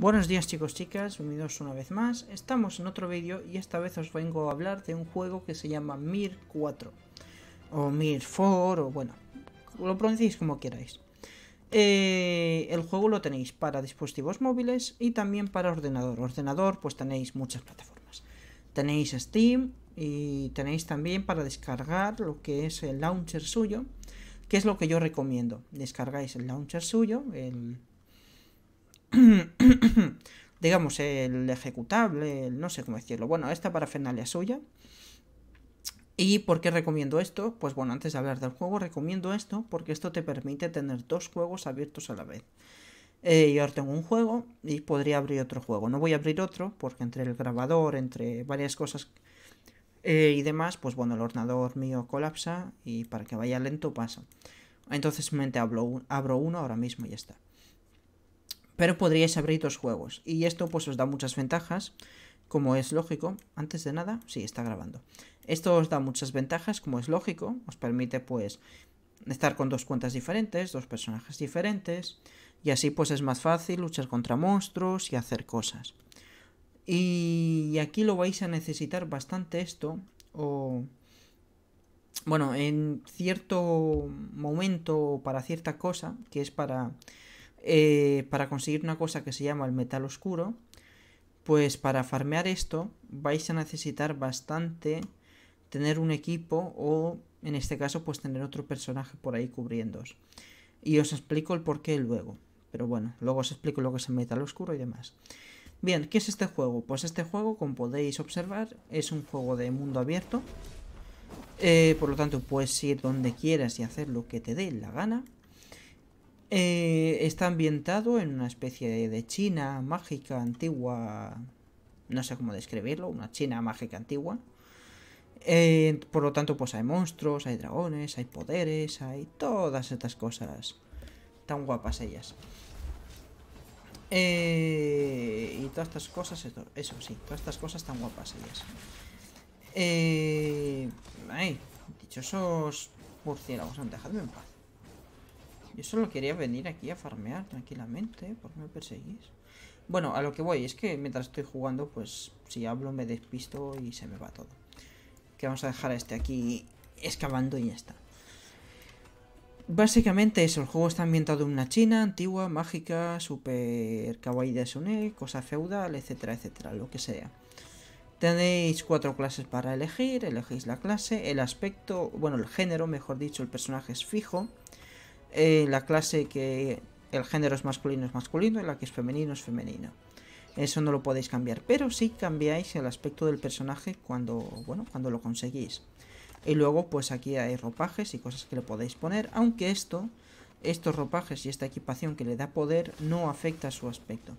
Buenos días chicos chicas, bienvenidos una vez más, estamos en otro vídeo y esta vez os vengo a hablar de un juego que se llama Mir 4 o Mir 4 o bueno, lo pronunciéis como queráis. Eh, el juego lo tenéis para dispositivos móviles y también para ordenador. Ordenador pues tenéis muchas plataformas. Tenéis Steam y tenéis también para descargar lo que es el launcher suyo, que es lo que yo recomiendo. Descargáis el launcher suyo, el digamos, el ejecutable, no sé cómo decirlo. Bueno, esta parafernalia suya. ¿Y por qué recomiendo esto? Pues bueno, antes de hablar del juego, recomiendo esto porque esto te permite tener dos juegos abiertos a la vez. y eh, yo ahora tengo un juego y podría abrir otro juego. No voy a abrir otro porque entre el grabador, entre varias cosas eh, y demás, pues bueno, el ordenador mío colapsa y para que vaya lento pasa. Entonces mente abro, abro uno ahora mismo y ya está pero podríais abrir dos juegos. Y esto pues os da muchas ventajas, como es lógico. Antes de nada, sí, está grabando. Esto os da muchas ventajas, como es lógico. Os permite pues estar con dos cuentas diferentes, dos personajes diferentes. Y así pues es más fácil luchar contra monstruos y hacer cosas. Y aquí lo vais a necesitar bastante esto. O... Bueno, en cierto momento para cierta cosa, que es para eh, para conseguir una cosa que se llama el metal oscuro, pues para farmear esto vais a necesitar bastante tener un equipo o en este caso pues tener otro personaje por ahí cubriéndoos. Y os explico el porqué luego. Pero bueno, luego os explico lo que es el metal oscuro y demás. Bien, ¿qué es este juego? Pues este juego, como podéis observar, es un juego de mundo abierto. Eh, por lo tanto, puedes ir donde quieras y hacer lo que te dé la gana. Eh, está ambientado en una especie de China mágica antigua, no sé cómo describirlo, una China mágica antigua. Eh, por lo tanto, pues hay monstruos, hay dragones, hay poderes, hay todas estas cosas tan guapas ellas. Eh, y todas estas cosas, eso sí, todas estas cosas tan guapas ellas. Eh, ay, dichosos murciélagos, dejadme en paz. Yo solo quería venir aquí a farmear tranquilamente, ¿eh? ¿por qué me perseguís? Bueno, a lo que voy es que mientras estoy jugando, pues si hablo me despisto y se me va todo. Que vamos a dejar a este aquí excavando y ya está. Básicamente eso, el juego está ambientado en una China antigua, mágica, super kawaii de Sune, cosa feudal, etcétera, etcétera, lo que sea. Tenéis cuatro clases para elegir, elegís la clase, el aspecto, bueno, el género, mejor dicho, el personaje es fijo la clase que el género es masculino es masculino y la que es femenino es femenino. Eso no lo podéis cambiar, pero sí cambiáis el aspecto del personaje cuando, bueno, cuando lo conseguís. Y luego pues aquí hay ropajes y cosas que le podéis poner, aunque esto, estos ropajes y esta equipación que le da poder no afecta a su aspecto.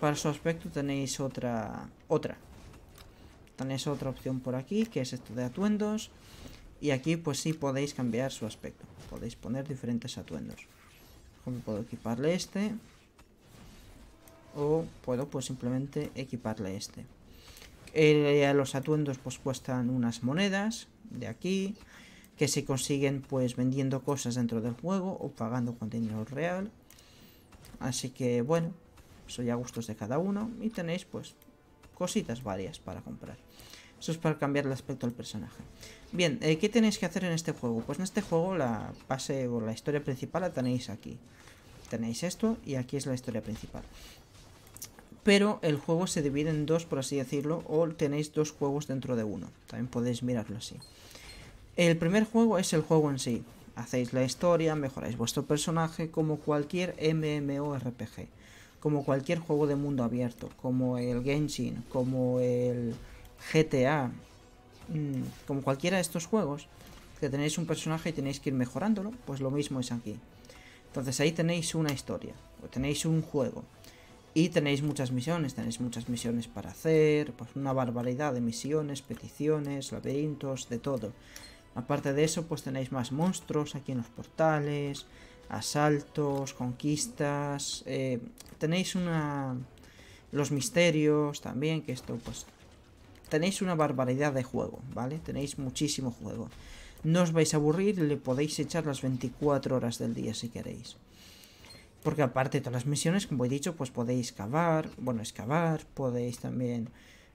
Para su aspecto tenéis otra, otra. Tenéis otra opción por aquí, que es esto de atuendos. Y aquí pues sí podéis cambiar su aspecto. Podéis poner diferentes atuendos. Como puedo equiparle este. O puedo pues simplemente equiparle este. Eh, los atuendos pues cuestan unas monedas de aquí. Que se consiguen pues vendiendo cosas dentro del juego o pagando contenido real. Así que bueno, soy a gustos de cada uno. Y tenéis pues cositas varias para comprar. Eso es para cambiar el aspecto del personaje. Bien, eh, ¿qué tenéis que hacer en este juego? Pues en este juego la base o la historia principal la tenéis aquí. Tenéis esto y aquí es la historia principal. Pero el juego se divide en dos, por así decirlo, o tenéis dos juegos dentro de uno. También podéis mirarlo así. El primer juego es el juego en sí. Hacéis la historia, mejoráis vuestro personaje como cualquier MMORPG, como cualquier juego de mundo abierto, como el Genshin, como el GTA, mm, como cualquiera de estos juegos, que tenéis un personaje y tenéis que ir mejorándolo, pues lo mismo es aquí. Entonces ahí tenéis una historia, tenéis un juego. Y tenéis muchas misiones, tenéis muchas misiones para hacer, pues una barbaridad de misiones, peticiones, laberintos, de todo. Aparte de eso, pues tenéis más monstruos aquí en los portales, asaltos, conquistas, eh, tenéis una... los misterios también, que esto pues tenéis una barbaridad de juego, ¿vale? Tenéis muchísimo juego. No os vais a aburrir, le podéis echar las 24 horas del día si queréis. Porque aparte de todas las misiones, como he dicho, pues podéis cavar, bueno, excavar, podéis también...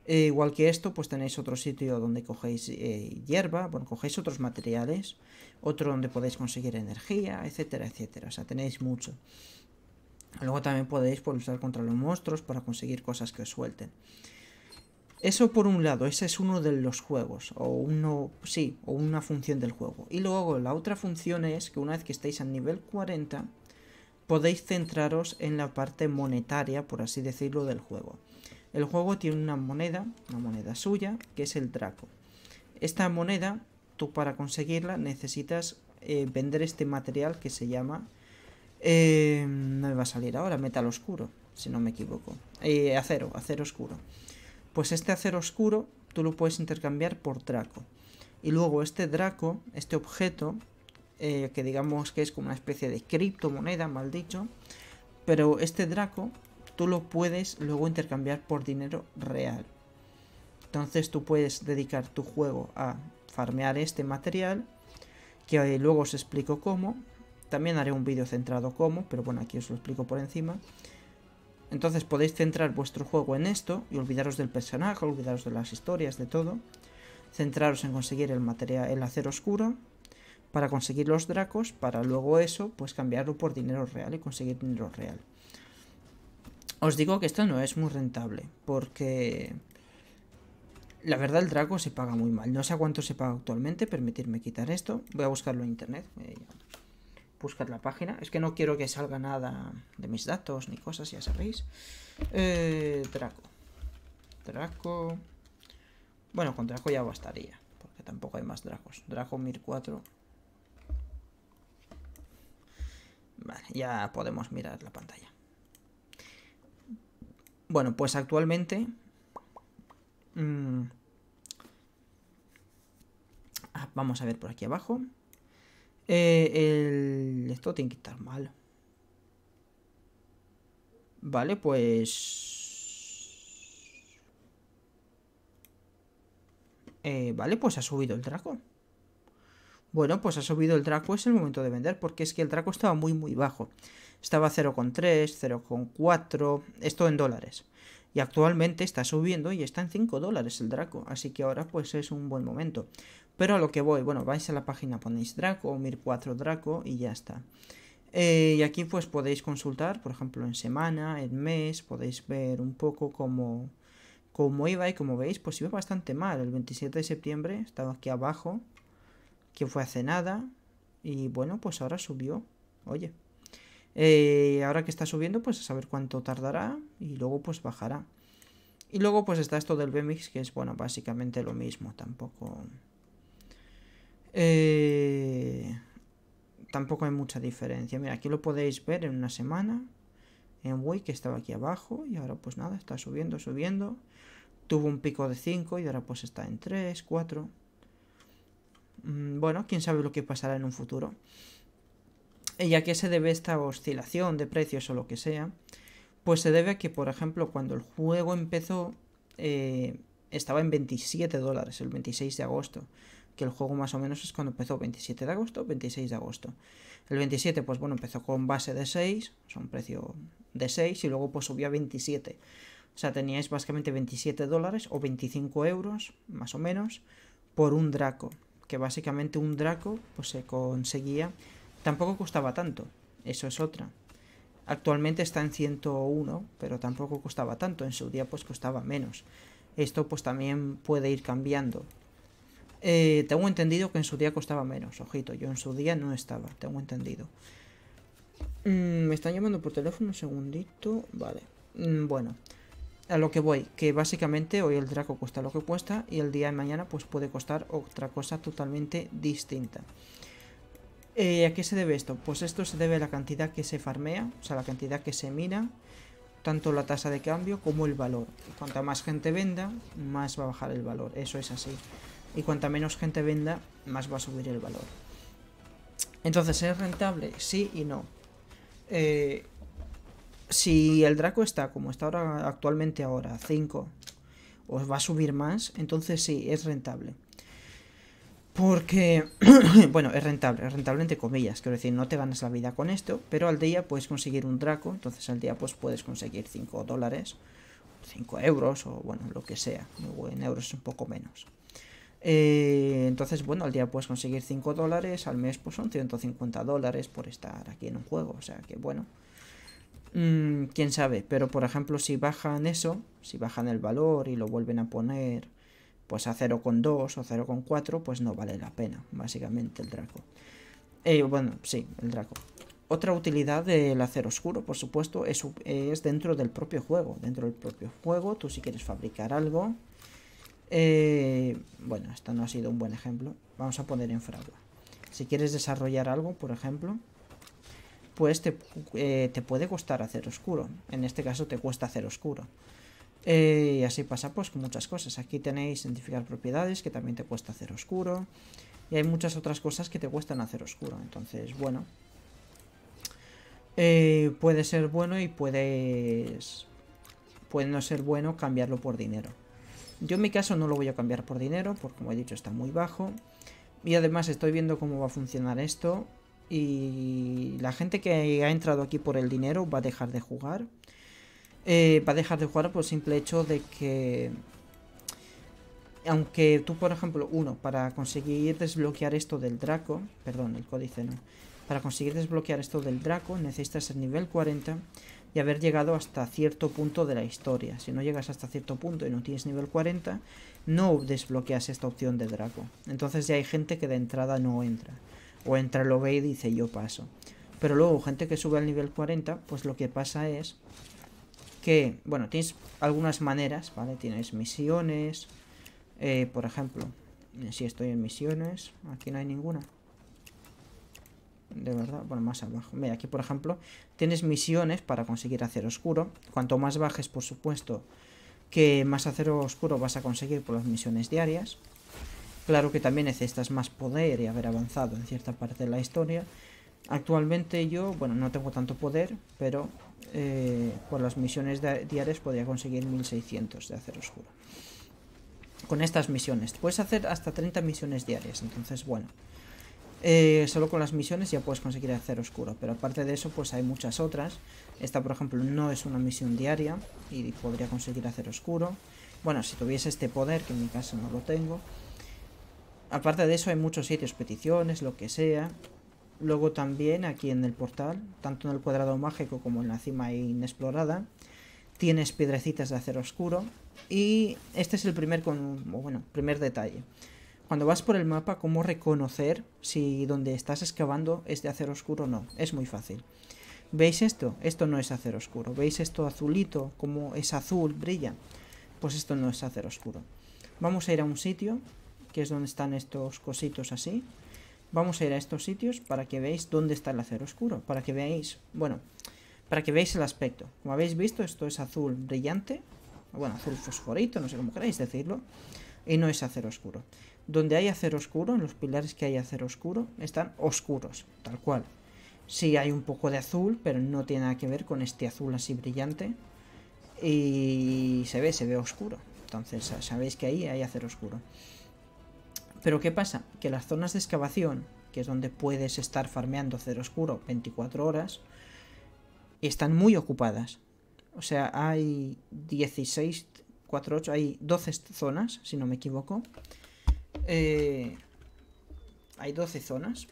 Eh, igual que esto, pues tenéis otro sitio donde cogéis eh, hierba, bueno, cogéis otros materiales, otro donde podéis conseguir energía, etcétera, etcétera. O sea, tenéis mucho. Luego también podéis pues, luchar contra los monstruos para conseguir cosas que os suelten. Eso por un lado, ese es uno de los juegos, o uno, sí, o una función del juego. Y luego la otra función es que una vez que estéis a nivel 40, podéis centraros en la parte monetaria, por así decirlo, del juego. El juego tiene una moneda, una moneda suya, que es el Draco. Esta moneda, tú para conseguirla necesitas eh, vender este material que se llama... Eh, no me va a salir ahora, metal oscuro, si no me equivoco. Eh, acero, acero oscuro. Pues este acero oscuro tú lo puedes intercambiar por Draco. Y luego este Draco, este objeto, eh, que digamos que es como una especie de criptomoneda, mal dicho, pero este Draco tú lo puedes luego intercambiar por dinero real. Entonces tú puedes dedicar tu juego a farmear este material, que eh, luego os explico cómo. También haré un vídeo centrado cómo, pero bueno, aquí os lo explico por encima. Entonces podéis centrar vuestro juego en esto y olvidaros del personaje, olvidaros de las historias, de todo. Centraros en conseguir el material, el acero oscuro, para conseguir los dracos, para luego eso, pues cambiarlo por dinero real y conseguir dinero real. Os digo que esto no es muy rentable, porque la verdad el draco se paga muy mal. No sé cuánto se paga actualmente, permitirme quitar esto. Voy a buscarlo en internet buscar la página. Es que no quiero que salga nada de mis datos ni cosas, ya sabéis. Eh, Draco. Draco. Bueno, con Draco ya bastaría, porque tampoco hay más Dracos. Draco 4 Vale, ya podemos mirar la pantalla. Bueno, pues actualmente... Mm, ah, vamos a ver por aquí abajo. Eh, el... Esto tiene que estar mal. Vale, pues... Eh, vale, pues ha subido el traco Bueno, pues ha subido el Draco, es el momento de vender, porque es que el traco estaba muy, muy bajo. Estaba 0,3, 0,4, esto en dólares. Y actualmente está subiendo y está en 5 dólares el Draco. Así que ahora pues es un buen momento. Pero a lo que voy, bueno, vais a la página, ponéis Draco Mir4 Draco y ya está. Eh, y aquí pues podéis consultar, por ejemplo, en semana, en mes, podéis ver un poco cómo, cómo iba y como veis, pues iba bastante mal. El 27 de septiembre estaba aquí abajo, que fue hace nada, y bueno, pues ahora subió. Oye, eh, ahora que está subiendo, pues a saber cuánto tardará y luego pues bajará. Y luego pues está esto del BMX, que es bueno, básicamente lo mismo, tampoco... Eh, tampoco hay mucha diferencia. Mira, aquí lo podéis ver en una semana. En Wii, que estaba aquí abajo. Y ahora pues nada, está subiendo, subiendo. Tuvo un pico de 5 y ahora pues está en 3, 4. Mm, bueno, quién sabe lo que pasará en un futuro. ¿Y a qué se debe esta oscilación de precios o lo que sea? Pues se debe a que, por ejemplo, cuando el juego empezó, eh, estaba en 27 dólares el 26 de agosto. Que el juego más o menos es cuando empezó, 27 de agosto, 26 de agosto. El 27, pues bueno, empezó con base de 6, o sea, un precio de 6, y luego pues subió a 27. O sea, teníais básicamente 27 dólares o 25 euros, más o menos, por un Draco. Que básicamente un Draco pues, se conseguía Tampoco costaba tanto, eso es otra. Actualmente está en 101, pero tampoco costaba tanto, en su día pues costaba menos. Esto pues también puede ir cambiando. Eh, tengo entendido que en su día costaba menos, ojito, yo en su día no estaba, tengo entendido. Mm, me están llamando por teléfono un segundito, vale. Mm, bueno, a lo que voy, que básicamente hoy el Draco cuesta lo que cuesta y el día de mañana pues puede costar otra cosa totalmente distinta. Eh, ¿A qué se debe esto? Pues esto se debe a la cantidad que se farmea, o sea, la cantidad que se mina, tanto la tasa de cambio como el valor. Cuanta más gente venda, más va a bajar el valor, eso es así. Y cuanta menos gente venda, más va a subir el valor. Entonces, ¿es rentable? Sí y no. Eh, si el Draco está como está ahora, actualmente ahora, 5, o va a subir más, entonces sí, es rentable. Porque, bueno, es rentable, es rentable entre comillas, quiero decir, no te ganas la vida con esto, pero al día puedes conseguir un draco, entonces al día pues puedes conseguir 5 dólares, 5 euros o bueno, lo que sea, en euros es un poco menos. Eh, entonces, bueno, al día puedes conseguir 5 dólares, al mes pues son 150 dólares por estar aquí en un juego, o sea que bueno, mm, quién sabe, pero por ejemplo si bajan eso, si bajan el valor y lo vuelven a poner pues a 0,2 o 0,4 pues no vale la pena, básicamente el Draco. Eh, bueno, sí, el Draco. Otra utilidad del acero oscuro, por supuesto, es, es, dentro del propio juego. Dentro del propio juego, tú si quieres fabricar algo... Eh, bueno, esta no ha sido un buen ejemplo. Vamos a poner en fragua. Si quieres desarrollar algo, por ejemplo, pues te, eh, te puede costar acero oscuro. En este caso te cuesta acero oscuro. Eh, y así pasa pues con muchas cosas. Aquí tenéis identificar propiedades, que también te cuesta hacer oscuro. Y hay muchas otras cosas que te cuestan hacer oscuro. Entonces, bueno. Eh, puede ser bueno y puedes... Puede no ser bueno cambiarlo por dinero. Yo en mi caso no lo voy a cambiar por dinero, porque como he dicho está muy bajo. Y además estoy viendo cómo va a funcionar esto. Y la gente que ha entrado aquí por el dinero va a dejar de jugar eh, va a dejar de jugar por el simple hecho de que aunque tú, por ejemplo, uno, para conseguir desbloquear esto del Draco, perdón, el códice no, para conseguir desbloquear esto del Draco necesitas el nivel 40 y haber llegado hasta cierto punto de la historia. Si no llegas hasta cierto punto y no tienes nivel 40, no desbloqueas esta opción de Draco. Entonces ya hay gente que de entrada no entra, o entra, lo ve y dice yo paso. Pero luego gente que sube al nivel 40, pues lo que pasa es bueno, tienes algunas maneras, ¿vale? Tienes misiones, eh, por ejemplo, si estoy en misiones, aquí no hay ninguna. De verdad, bueno, más abajo. Mira, aquí por ejemplo, tienes misiones para conseguir acero oscuro. Cuanto más bajes, por supuesto, que más acero oscuro vas a conseguir por las misiones diarias. Claro que también necesitas más poder y haber avanzado en cierta parte de la historia. Actualmente yo, bueno, no tengo tanto poder, pero eh, por las misiones diarias podría conseguir 1600 de hacer oscuro. Con estas misiones. Puedes hacer hasta 30 misiones diarias, entonces bueno. Eh, solo con las misiones ya puedes conseguir hacer oscuro, pero aparte de eso pues hay muchas otras. Esta por ejemplo no es una misión diaria y podría conseguir hacer oscuro. Bueno, si tuviese este poder, que en mi caso no lo tengo. Aparte de eso hay muchos sitios, peticiones, lo que sea, Luego también aquí en el portal, tanto en el cuadrado mágico como en la cima inexplorada, tienes piedrecitas de acero oscuro. Y este es el primer, con, bueno, primer detalle. Cuando vas por el mapa, cómo reconocer si donde estás excavando es de acero oscuro o no. Es muy fácil. ¿Veis esto? Esto no es acero oscuro. ¿Veis esto azulito? Como es azul, brilla. Pues esto no es acero oscuro. Vamos a ir a un sitio, que es donde están estos cositos así. Vamos a ir a estos sitios para que veáis dónde está el acero oscuro. Para que veáis, bueno, para que veáis el aspecto. Como habéis visto, esto es azul brillante. Bueno, azul fosforito, no sé cómo queráis decirlo. Y no es acero oscuro. Donde hay acero oscuro, en los pilares que hay acero oscuro, están oscuros, tal cual. Sí hay un poco de azul, pero no tiene nada que ver con este azul así brillante. Y se ve, se ve oscuro. Entonces sabéis que ahí hay acero oscuro. Pero ¿qué pasa? Que las zonas de excavación, que es donde puedes estar farmeando cero oscuro 24 horas, están muy ocupadas. O sea, hay 16, 4, 8, hay 12 zonas, si no me equivoco. Eh, hay 12 zonas.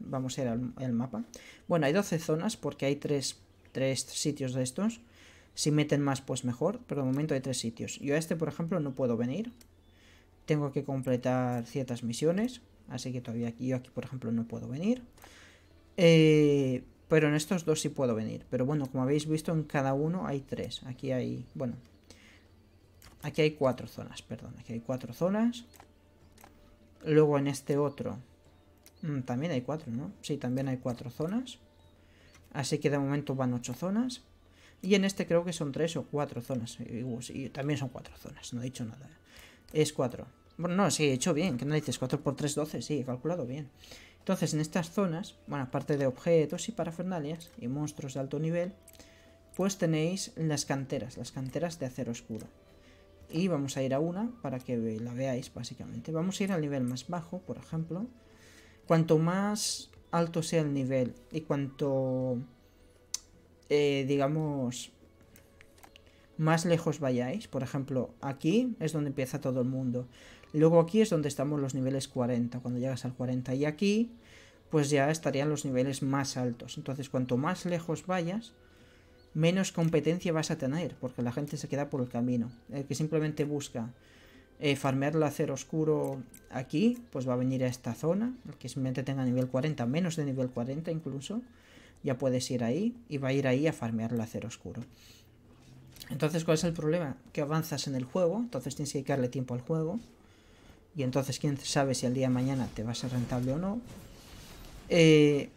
Vamos a ir al, mapa. Bueno, hay 12 zonas porque hay tres, 3 sitios de estos. Si meten más, pues mejor, pero de momento hay 3 sitios. Yo a este, por ejemplo, no puedo venir tengo que completar ciertas misiones, así que todavía aquí, yo aquí por ejemplo no puedo venir. Eh, pero en estos dos sí puedo venir. Pero bueno, como habéis visto, en cada uno hay tres. Aquí hay, bueno, aquí hay cuatro zonas, perdón, aquí hay cuatro zonas. Luego en este otro mm, también hay cuatro, ¿no? Sí, también hay cuatro zonas. Así que de momento van ocho zonas. Y en este creo que son tres o cuatro zonas. Y, eh, también son cuatro zonas, no he dicho nada es 4. Bueno, no, sí, he hecho bien. ¿Qué dices 4 por 3, 12. Sí, he calculado bien. Entonces, en estas zonas, bueno, aparte de objetos y parafernalias y monstruos de alto nivel, pues tenéis las canteras, las canteras de acero oscuro. Y vamos a ir a una para que la veáis, básicamente. Vamos a ir al nivel más bajo, por ejemplo. Cuanto más alto sea el nivel y cuanto, eh, digamos, más lejos vayáis, por ejemplo, aquí es donde empieza todo el mundo. Luego aquí es donde estamos los niveles 40, cuando llegas al 40. Y aquí, pues ya estarían los niveles más altos. Entonces, cuanto más lejos vayas, menos competencia vas a tener, porque la gente se queda por el camino. El que simplemente busca eh, farmear el acero oscuro aquí, pues va a venir a esta zona. El que simplemente tenga nivel 40, menos de nivel 40 incluso, ya puedes ir ahí y va a ir ahí a farmear el acero oscuro. Entonces, ¿cuál es el problema? Que avanzas en el juego, entonces tienes que dedicarle tiempo al juego. Y entonces, quién sabe si al día de mañana te va a ser rentable o no. Eh,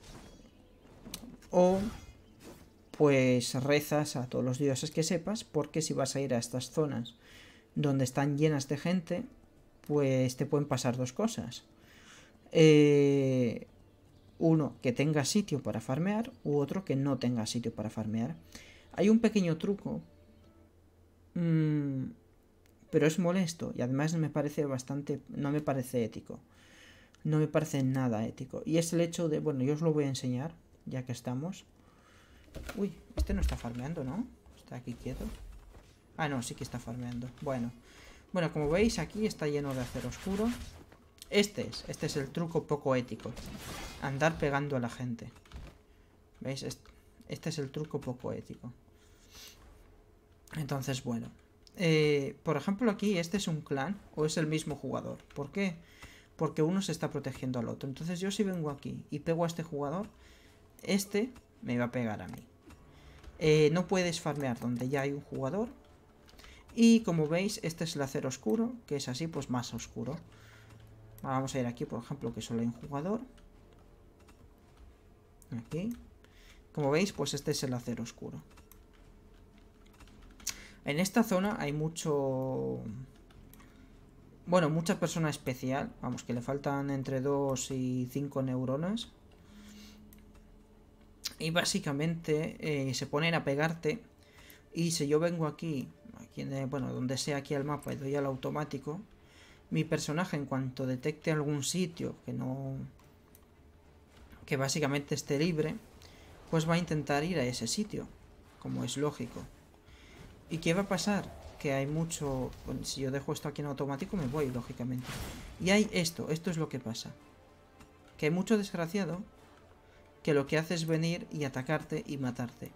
o pues rezas a todos los dioses que sepas, porque si vas a ir a estas zonas donde están llenas de gente, pues te pueden pasar dos cosas. Eh, uno, que tenga sitio para farmear, u otro, que no tenga sitio para farmear. Hay un pequeño truco Mm, pero es molesto y además me parece bastante, no me parece ético. No me parece nada ético. Y es el hecho de, bueno, yo os lo voy a enseñar, ya que estamos. Uy, este no está farmeando, ¿no? Está aquí quieto. Ah, no, sí que está farmeando. Bueno. Bueno, como veis, aquí está lleno de acero oscuro. Este es, este es el truco poco ético. Andar pegando a la gente. ¿Veis? Este es el truco poco ético. Entonces, bueno. Eh, por ejemplo, aquí este es un clan o es el mismo jugador. ¿Por qué? Porque uno se está protegiendo al otro. Entonces yo si vengo aquí y pego a este jugador, este me va a pegar a mí. Eh, no puedes farmear donde ya hay un jugador. Y como veis, este es el acero oscuro, que es así, pues más oscuro. Vamos a ir aquí, por ejemplo, que solo hay un jugador. Aquí. Como veis, pues este es el acero oscuro. En esta zona hay mucho... Bueno, mucha persona especial. Vamos, que le faltan entre 2 y 5 neuronas. Y básicamente eh, se ponen a pegarte. Y si yo vengo aquí, bueno, donde sea aquí al mapa, y doy al automático, mi personaje en cuanto detecte algún sitio que no... que básicamente esté libre, pues va a intentar ir a ese sitio, como es lógico. ¿Y qué va a pasar? Que hay mucho... Si yo dejo esto aquí en automático me voy, lógicamente. Y hay esto, esto es lo que pasa. Que hay mucho desgraciado que lo que hace es venir y atacarte y matarte.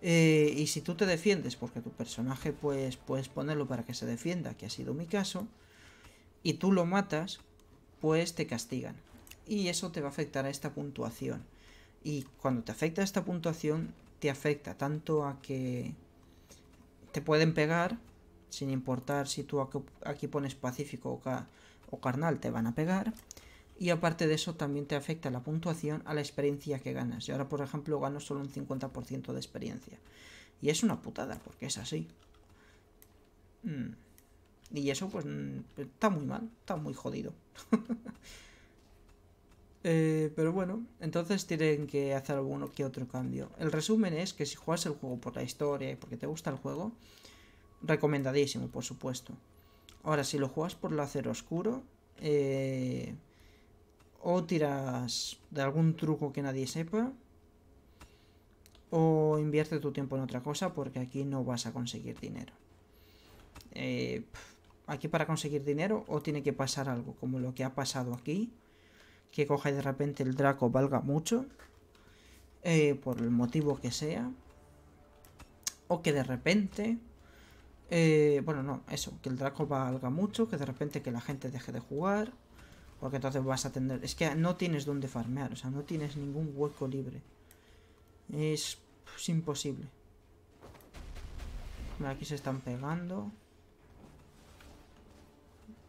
Eh, y si tú te defiendes, porque tu personaje pues puedes ponerlo para que se defienda, que ha sido mi caso, y tú lo matas, pues te castigan. Y eso te va a afectar a esta puntuación. Y cuando te afecta a esta puntuación, te afecta tanto a que te pueden pegar, sin importar si tú aquí pones pacífico o, carnal, te van a pegar. Y aparte de eso, también te afecta la puntuación a la experiencia que ganas. y ahora, por ejemplo, gano solo un 50% de experiencia. Y es una putada, porque es así. Mm. Y eso, pues, mm, está muy mal, está muy jodido. Eh, pero bueno, entonces tienen que hacer alguno que otro cambio. El resumen es que si juegas el juego por la historia y porque te gusta el juego, recomendadísimo, por supuesto. Ahora, si lo juegas por lo acero oscuro, eh, o tiras de algún truco que nadie sepa, o invierte tu tiempo en otra cosa porque aquí no vas a conseguir dinero. Eh, aquí para conseguir dinero o tiene que pasar algo como lo que ha pasado aquí que coja de repente el Draco valga mucho, eh, por el motivo que sea, o que de repente, eh, bueno, no, eso, que el Draco valga mucho, que de repente que la gente deje de jugar, porque entonces vas a tener, es que no tienes donde farmear, o sea, no tienes ningún hueco libre, es, imposible. aquí se están pegando.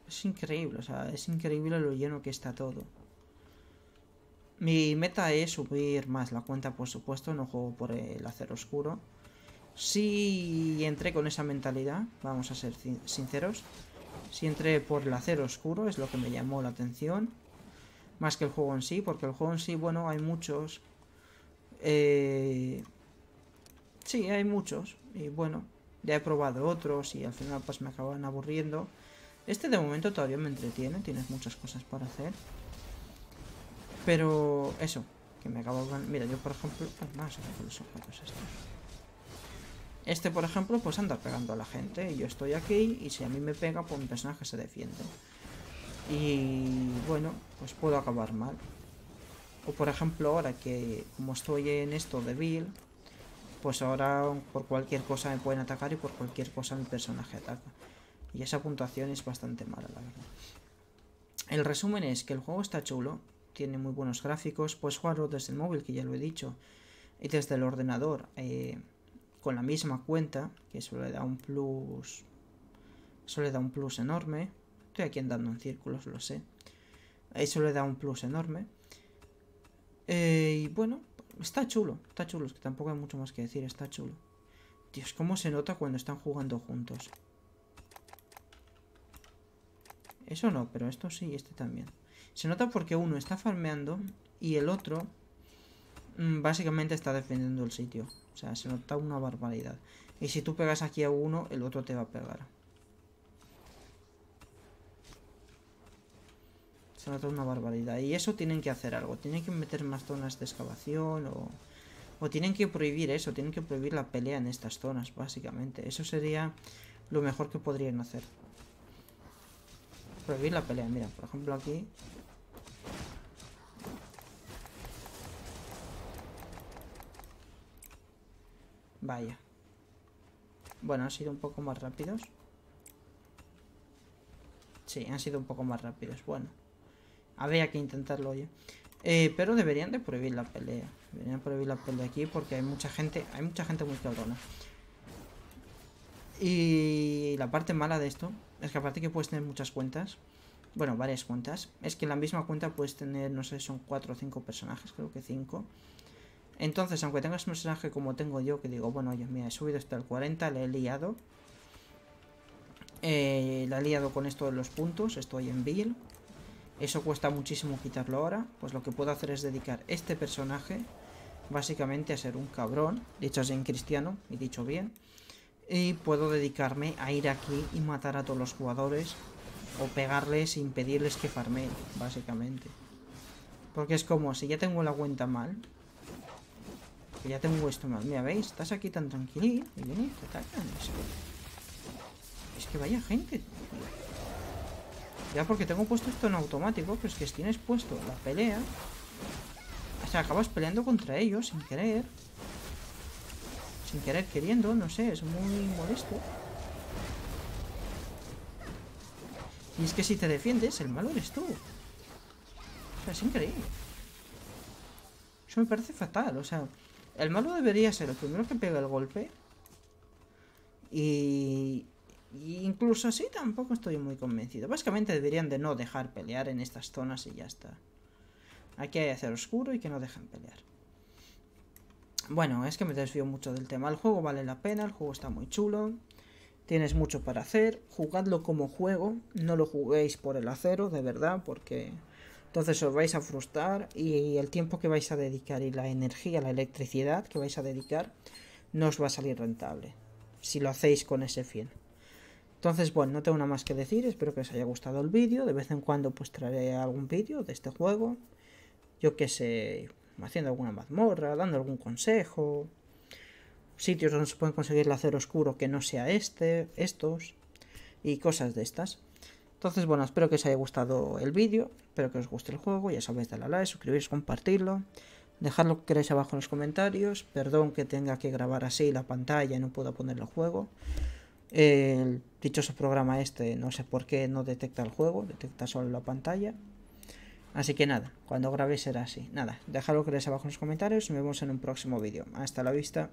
Es increíble, o sea, es increíble lo lleno que está todo. Mi meta es subir más la cuenta, por supuesto, no juego por el acero oscuro. Si entré con esa mentalidad, vamos a ser sinceros, si entré por el acero oscuro, es lo que me llamó la atención, más que el juego en sí, porque el juego en sí, bueno, hay muchos. Eh... Sí, hay muchos, y bueno, ya he probado otros y al final pues me acaban aburriendo. Este de momento todavía me entretiene, tienes muchas cosas para hacer. Pero eso, que me acabo Mira, yo por ejemplo... más pues estos. Este, por ejemplo, pues anda pegando a la gente. yo estoy aquí y si a mí me pega, pues mi personaje se defiende. Y bueno, pues puedo acabar mal. O por ejemplo, ahora que como estoy en esto débil, pues ahora por cualquier cosa me pueden atacar y por cualquier cosa mi personaje ataca. Y esa puntuación es bastante mala, la verdad. El resumen es que el juego está chulo, tiene muy buenos gráficos, puedes jugarlo desde el móvil, que ya lo he dicho, y desde el ordenador eh, con la misma cuenta, que eso le da un plus, eso le da un plus enorme. Estoy aquí andando en círculos, lo sé. Eso le da un plus enorme. Eh, y bueno, está chulo, está chulo, es que tampoco hay mucho más que decir, está chulo. Dios, cómo se nota cuando están jugando juntos. Eso no, pero esto sí y este también. Se nota porque uno está farmeando y el otro mm, básicamente está defendiendo el sitio. O sea, se nota una barbaridad. Y si tú pegas aquí a uno, el otro te va a pegar. Se nota una barbaridad. Y eso tienen que hacer algo. Tienen que meter más zonas de excavación o... O tienen que prohibir eso, tienen que prohibir la pelea en estas zonas, básicamente. Eso sería lo mejor que podrían hacer. Prohibir la pelea, mira, por ejemplo aquí Vaya. Bueno, han sido un poco más rápidos. Sí, han sido un poco más rápidos. Bueno. Habría que intentarlo, hoy eh, pero deberían de prohibir la pelea. Deberían prohibir la pelea aquí porque hay mucha gente, hay mucha gente muy cabrona. Y la parte mala de esto es que aparte que puedes tener muchas cuentas, bueno, varias cuentas, es que en la misma cuenta puedes tener, no sé, son cuatro o cinco personajes, creo que cinco. Entonces, aunque tengas un personaje como tengo yo, que digo, bueno, yo mira, he subido hasta el 40, le he liado. Eh, le he liado con esto de los puntos, estoy en Bill. Eso cuesta muchísimo quitarlo ahora. Pues lo que puedo hacer es dedicar este personaje, básicamente a ser un cabrón, dicho así en cristiano, y dicho bien. Y puedo dedicarme a ir aquí y matar a todos los jugadores, o pegarles e impedirles que farmeen, básicamente. Porque es como, si ya tengo la cuenta mal, ya tengo esto mal. Mira, ¿veis? Estás aquí tan tranquilito y te atacan. Es que vaya gente. Ya porque tengo puesto esto en automático, pero es que si tienes puesto la pelea... O sea, acabas peleando contra ellos sin querer. Sin querer queriendo, no sé, es muy molesto. Y es que si te defiendes, el malo eres tú. O sea, es increíble. Eso me parece fatal, o sea... El malo debería ser el primero que pega el golpe. Y... incluso así tampoco estoy muy convencido. Básicamente deberían de no dejar pelear en estas zonas y ya está. Aquí hay acero oscuro y que no dejen pelear. Bueno, es que me desvío mucho del tema. El juego vale la pena, el juego está muy chulo. Tienes mucho para hacer. Jugadlo como juego. No lo juguéis por el acero, de verdad, porque... Entonces os vais a frustrar y el tiempo que vais a dedicar y la energía, la electricidad que vais a dedicar no os va a salir rentable si lo hacéis con ese fin. Entonces, bueno, no tengo nada más que decir, espero que os haya gustado el vídeo, de vez en cuando pues traeré algún vídeo de este juego, yo qué sé, haciendo alguna mazmorra, dando algún consejo, sitios donde se pueden conseguir el acero oscuro que no sea este, estos, y cosas de estas. Entonces, bueno, espero que os haya gustado el vídeo, espero que os guste el juego, ya sabéis, darle a like, suscribiros, compartirlo, dejad lo que queréis abajo en los comentarios, perdón que tenga que grabar así la pantalla y no pueda poner el juego. El dichoso programa este, no sé por qué no detecta el juego, detecta solo la pantalla. Así que nada, cuando grabé será así. Nada, lo que queréis abajo en los comentarios y nos vemos en un próximo vídeo. Hasta la vista.